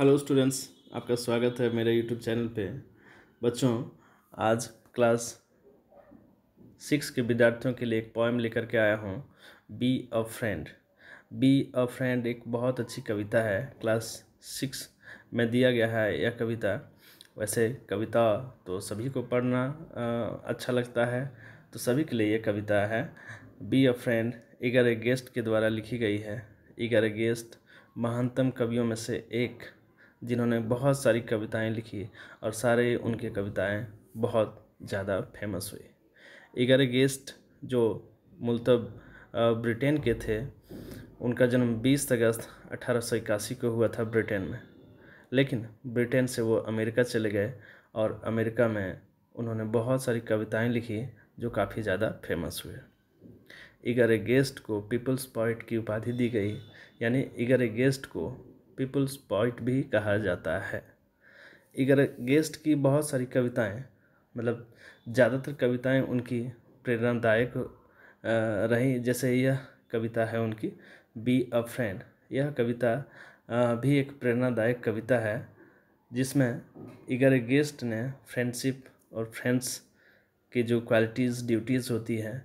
hello students आपका स्वागत है मेरे यूट्यूब चैनल पे बच्चों आज क्लास सिक्स के विद्यार्थियों के लिए एक पोएम लेकर के आया हूँ be a friend be a friend एक बहुत अच्छी कविता है क्लास सिक्स में दिया गया है यह कविता वैसे कविता तो सभी को पढ़ना आ, अच्छा लगता है तो सभी के लिए यह कविता है be a friend Edgar A Guest के द्वारा लिखी गई है इगर ए गेस्ट महानतम कवियों में से एक जिन्होंने बहुत सारी कविताएं लिखी और सारे उनके कविताएं बहुत ज़्यादा फेमस हुई ग्यारह गेस्ट जो मुलतब ब्रिटेन के थे उनका जन्म 20 अगस्त अठारह को हुआ था ब्रिटेन में लेकिन ब्रिटेन से वो अमेरिका चले गए और अमेरिका में उन्होंने बहुत सारी कविताएं लिखी जो काफ़ी ज़्यादा फेमस हुए ए गेस्ट को पीपल्स पॉइट की उपाधि दी गई यानी ए गेस्ट को पीपल्स पॉइट भी कहा जाता है इगर गेस्ट की बहुत सारी कविताएं मतलब ज़्यादातर कविताएं उनकी प्रेरणादायक रही जैसे यह कविता है उनकी बी अ फ्रेंड यह कविता भी एक प्रेरणादायक कविता है जिसमें इगर गेस्ट ने फ्रेंडशिप और फ्रेंड्स की जो क्वालिटीज़ ड्यूटीज़ होती हैं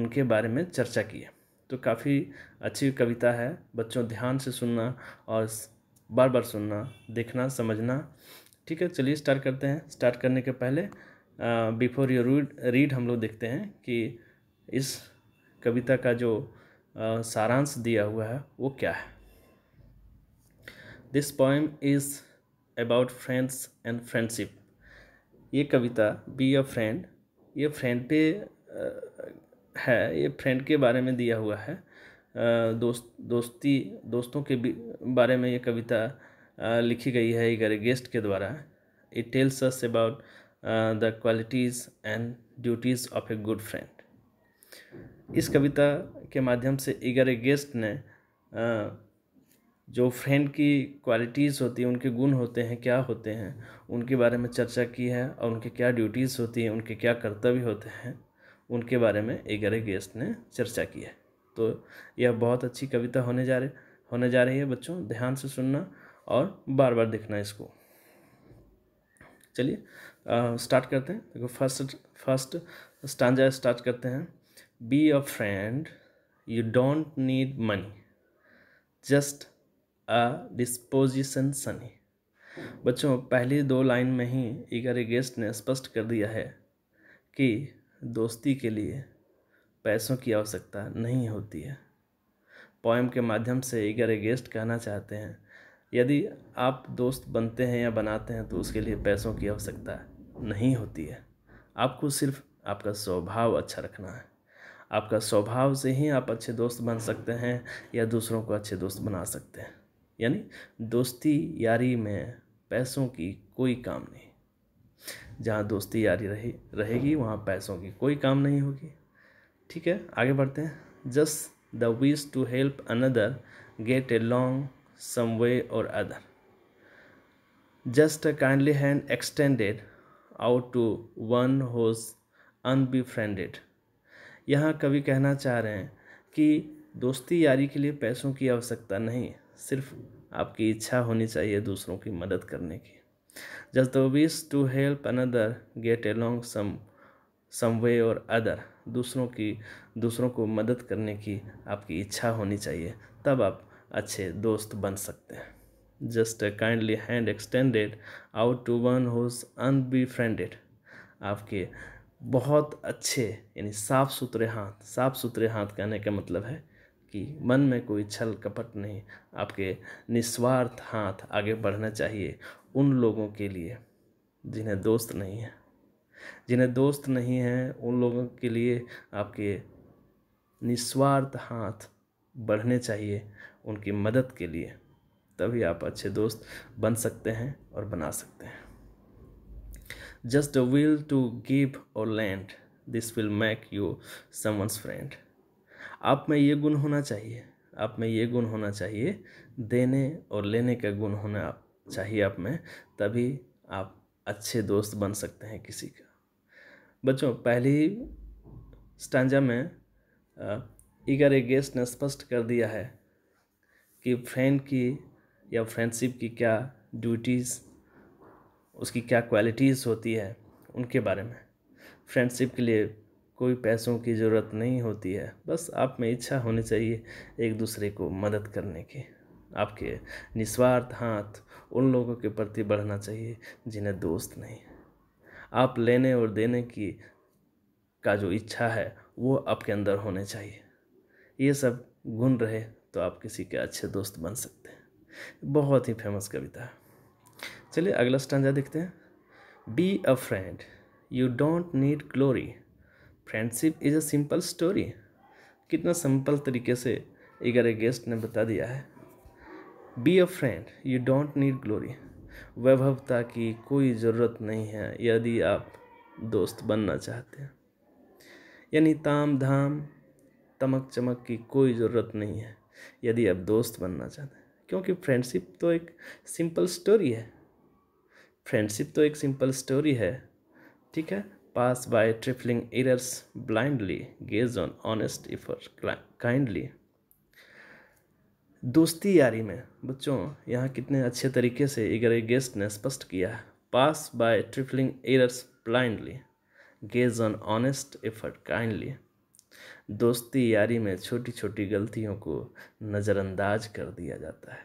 उनके बारे में चर्चा की है तो काफ़ी अच्छी कविता है बच्चों ध्यान से सुनना और बार बार सुनना देखना समझना ठीक है चलिए स्टार्ट करते हैं स्टार्ट करने के पहले बिफोर यू रीड रीड हम लोग देखते हैं कि इस कविता का जो आ, सारांश दिया हुआ है वो क्या है this poem is about friends and friendship ये कविता बी अ फ्रेंड ये फ्रेंड पे है ये फ्रेंड के बारे में दिया हुआ है दोस्त दोस्ती दोस्तों के बारे में ये कविता लिखी गई है एक गेस्ट के द्वारा it tells us about the qualities and duties of a good friend इस कविता के माध्यम से इगर गेस्ट ने जो फ्रेंड की क्वालिटीज़ होती हैं उनके गुण होते हैं क्या होते हैं उनके बारे में चर्चा की है और उनके क्या ड्यूटीज़ होती हैं उनके क्या कर्तव्य होते हैं उनके बारे में एगरे गेस्ट ने चर्चा की है तो यह बहुत अच्छी कविता होने जा रही होने जा रही है बच्चों ध्यान से सुनना और बार बार देखना इसको चलिए स्टार्ट करते हैं देखो फर्स्ट फर्स्ट स्टांजा स्टार्ट करते हैं be a friend you don't need money just a disposition sunny बच्चों पहली दो लाइन में ही इगर गेस्ट ने स्पष्ट कर दिया है कि दोस्ती के लिए पैसों की आवश्यकता नहीं होती है पोएम के माध्यम से ईगर एगेस्ट कहना चाहते हैं यदि आप दोस्त बनते हैं या बनाते हैं तो उसके लिए पैसों की आवश्यकता नहीं होती है आपको सिर्फ आपका स्वभाव अच्छा रखना है आपका स्वभाव से ही आप अच्छे दोस्त बन सकते हैं या दूसरों को अच्छे दोस्त बना सकते हैं यानी दोस्ती यारी में पैसों की कोई काम नहीं जहाँ दोस्ती यारी रही रहेगी वहाँ पैसों की कोई काम नहीं होगी ठीक है आगे बढ़ते हैं just the wish to help another get along some way or other just a kindly hand extended out to one who's friended यहाँ कभी कहना चाह रहे हैं कि दोस्ती यारी के लिए पैसों की आवश्यकता नहीं सिर्फ आपकी इच्छा होनी चाहिए दूसरों की मदद करने की just the wish to help another get along some some way or other दूसरों की दूसरों को मदद करने की आपकी इच्छा होनी चाहिए तब आप अच्छे दोस्त बन सकते हैं just a kindly hand extended out to one unbefriended आपके बहुत अच्छे यानी साफ़ सुथरे हाथ साफ़ सुथरे हाथ कहने का मतलब है कि मन में कोई छल कपट नहीं आपके निस्वार्थ हाथ आगे बढ़ना चाहिए उन लोगों के लिए जिन्हें दोस्त नहीं है जिन्हें दोस्त नहीं है उन लोगों के लिए आपके निस्वार्थ हाथ बढ़ने चाहिए उनकी मदद के लिए तभी आप अच्छे दोस्त बन सकते हैं और बना सकते हैं just a will to give और lend this will make you someone's friend आप में ये गुण होना चाहिए आप में ये गुण होना चाहिए देने और लेने का गुण होना आप चाहिए आप में तभी आप अच्छे दोस्त बन सकते हैं किसी का बच्चों पहली स्टांजा में इगर ए गेस्ट ने स्पष्ट कर दिया है कि फ्रेंड की या फ्रेंडशिप की क्या ड्यूटीज़ उसकी क्या क्वालिटीज़ होती है उनके बारे में फ्रेंडशिप के लिए कोई पैसों की ज़रूरत नहीं होती है बस आप में इच्छा होनी चाहिए एक दूसरे को मदद करने की आपके निस्वार्थ हाथ उन लोगों के प्रति बढ़ना चाहिए जिन्हें दोस्त नहीं आप लेने और देने की का जो इच्छा है वो आपके अंदर होने चाहिए ये सब गुण रहे तो आप किसी के अच्छे दोस्त बन सकते हैं बहुत ही फेमस कविता है चलिए अगला स्टांजा देखते हैं be a friend you don't need glory friendship is a simple story कितना सिंपल तरीके से इगर गेस्ट ने बता दिया है be a friend you don't need glory वैभवता की कोई ज़रूरत नहीं है यदि आप दोस्त बनना चाहते हैं यानी ताम धाम तमक चमक की कोई ज़रूरत नहीं है यदि आप दोस्त बनना चाहते हैं क्योंकि फ्रेंडशिप तो एक सिंपल स्टोरी है फ्रेंडशिप तो एक सिंपल स्टोरी है ठीक है pass by trifling errors blindly gaze on honest effort kindly दोस्ती यारी में बच्चों यहाँ कितने अच्छे तरीके से इगर गेस्ट ने स्पष्ट किया है pass by trifling errors blindly gaze on honest effort kindly दोस्ती यारी में छोटी छोटी गलतियों को नज़रअंदाज कर दिया जाता है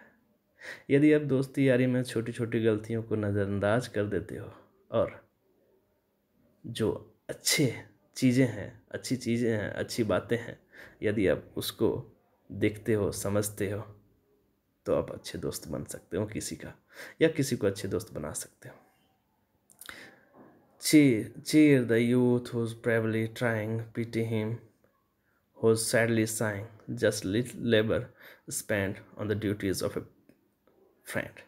यदि आप दोस्ती यारी में छोटी छोटी गलतियों को नज़रअंदाज कर देते हो और जो अच्छे चीज़ें हैं अच्छी चीज़ें हैं अच्छी बातें हैं यदि आप उसको देखते हो समझते हो तो आप अच्छे दोस्त बन सकते हो किसी का या किसी को अच्छे दोस्त बना सकते हो cheer the youth who's bravely trying pity him who's sadly sighing just little labour spend on the duties of a friend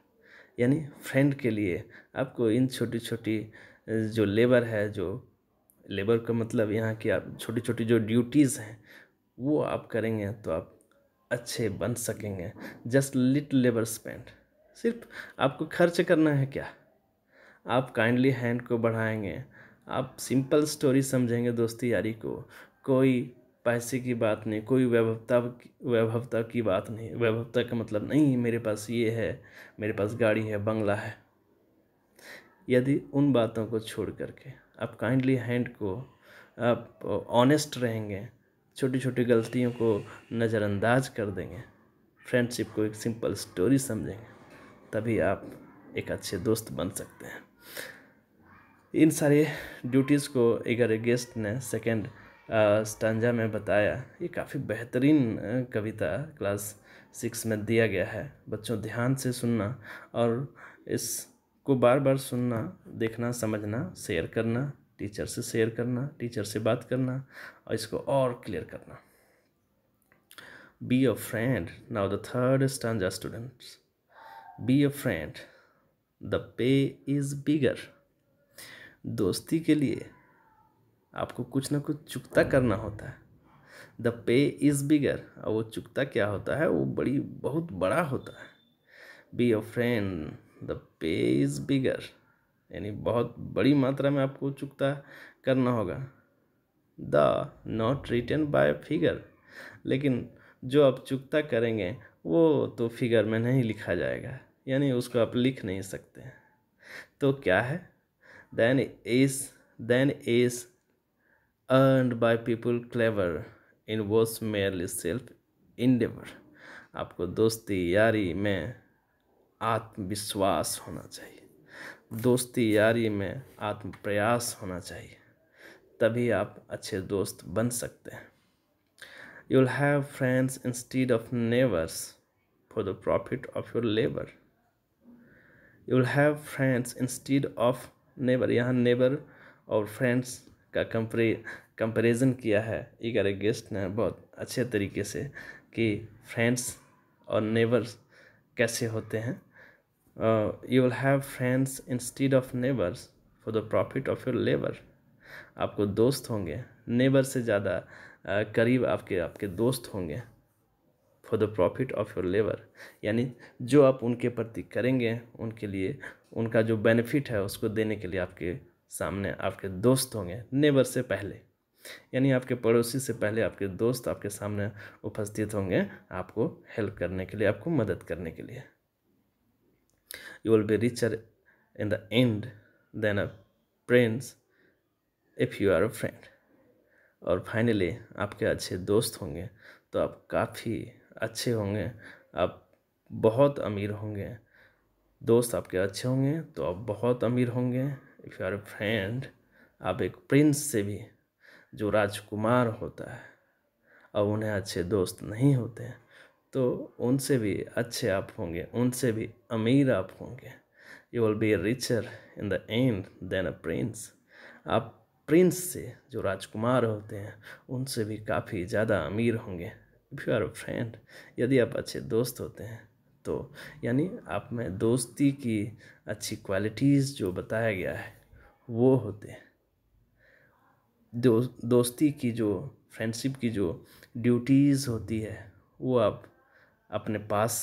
यानी फ्रेंड के लिए आपको इन छोटी छोटी जो लेबर है जो लेबर का मतलब यहाँ कि आप छोटी छोटी जो ड्यूटीज़ हैं वो आप करेंगे तो आप अच्छे बन सकेंगे जस्ट लिट लेबर स्पेंड सिर्फ आपको खर्च करना है क्या आप काइंडली हैंड को बढ़ाएंगे आप सिंपल स्टोरी समझेंगे दोस्ती यारी को कोई पैसे की बात नहीं कोई वैभवता वैभवता की बात नहीं वैभवता का मतलब नहीं मेरे पास ये है मेरे पास गाड़ी है बंगला है यदि उन बातों को छोड़ करके आप काइंडली हैंड को आप ऑनेस्ट रहेंगे छोटी छोटी गलतियों को नज़रअंदाज कर देंगे फ्रेंडशिप को एक सिंपल स्टोरी समझेंगे तभी आप एक अच्छे दोस्त बन सकते हैं इन सारे ड्यूटीज़ को अगर गेस्ट ने सेकेंड स्टांजा में बताया ये काफ़ी बेहतरीन कविता क्लास सिक्स में दिया गया है बच्चों ध्यान से सुनना और इसको बार बार सुनना देखना समझना शेयर करना टीचर से शेयर करना टीचर से बात करना और इसको और क्लियर करना be a friend now the third stanza students be a friend the pay is bigger दोस्ती के लिए आपको कुछ ना कुछ चुकता करना होता है द पे इज़ बिगर और वो चुकता क्या होता है वो बड़ी बहुत बड़ा होता है be a friend the pay is bigger यानी बहुत बड़ी मात्रा में आपको चुकता करना होगा the not return by figure लेकिन जो आप चुकता करेंगे वो तो फिगर में नहीं लिखा जाएगा यानी उसको आप लिख नहीं सकते तो क्या है then is then is earn by people clever in what's merely self endeavour आपको दोस्ती यारी में आत्मविश्वास होना चाहिए दोस्ती यारी में आत्म प्रयास होना चाहिए तभी आप अच्छे दोस्त बन सकते हैं you will have friends instead of neighbours for the profit of your labour you will have friends instead of neighbour यहाँ नेबर और फ्रेंड्स का कंपेरिजन किया है इगर गेस्ट ने बहुत अच्छे तरीके से कि फ्रेंड्स और नेबर्स कैसे होते हैं uh, you will have friends instead of neighbors for the profit of your labor आपको दोस्त होंगे नेबर से ज़्यादा uh, करीब आपके आपके दोस्त होंगे for the profit of your labour यानी जो आप उनके प्रति करेंगे उनके लिए उनका जो बेनिफिट है उसको देने के लिए आपके सामने आपके दोस्त होंगे नेबर से पहले यानी आपके पड़ोसी से पहले आपके दोस्त आपके सामने उपस्थित होंगे आपको हेल्प करने के लिए आपको मदद करने के लिए you will be richer in the end than a prince if you are a friend और फाइनली आपके अच्छे दोस्त होंगे तो आप काफ़ी अच्छे होंगे आप बहुत अमीर होंगे दोस्त आपके अच्छे होंगे तो आप बहुत अमीर होंगे इफ़ यू आर फ्रेंड आप एक प्रिंस से भी जो राजकुमार होता है अब उन्हें अच्छे दोस्त नहीं होते हैं तो उनसे भी अच्छे आप होंगे उनसे भी अमीर आप होंगे you will be richer in the end than a prince आप प्रिंस से जो राजकुमार होते हैं उनसे भी काफ़ी ज़्यादा अमीर होंगे if you are a friend यदि आप अच्छे दोस्त होते हैं तो यानी आप में दोस्ती की अच्छी क्वालिटीज़ जो बताया गया है वो होते हैं दो, दोस्ती की जो फ्रेंडशिप की जो ड्यूटीज़ होती है वो आप अपने पास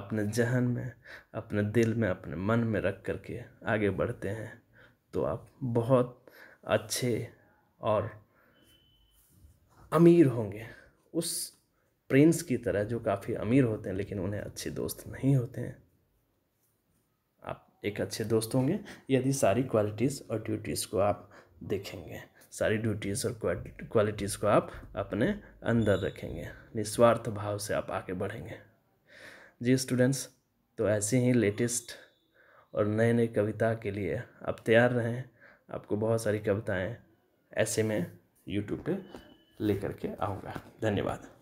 अपने जहन में अपने दिल में अपने मन में रख कर के आगे बढ़ते हैं तो आप बहुत अच्छे और अमीर होंगे उस प्रिंस की तरह जो काफ़ी अमीर होते हैं लेकिन उन्हें अच्छे दोस्त नहीं होते हैं आप एक अच्छे दोस्त होंगे यदि सारी क्वालिटीज़ और ड्यूटीज़ को आप देखेंगे सारी ड्यूटीज़ और क्वालिटीज़ को आप अपने अंदर रखेंगे निस्वार्थ भाव से आप आगे बढ़ेंगे जी स्टूडेंट्स तो ऐसे ही लेटेस्ट और नए नए कविता के लिए आप तैयार रहें आपको बहुत सारी कविताएं ऐसे में यूट्यूब पे लेकर के आऊँगा धन्यवाद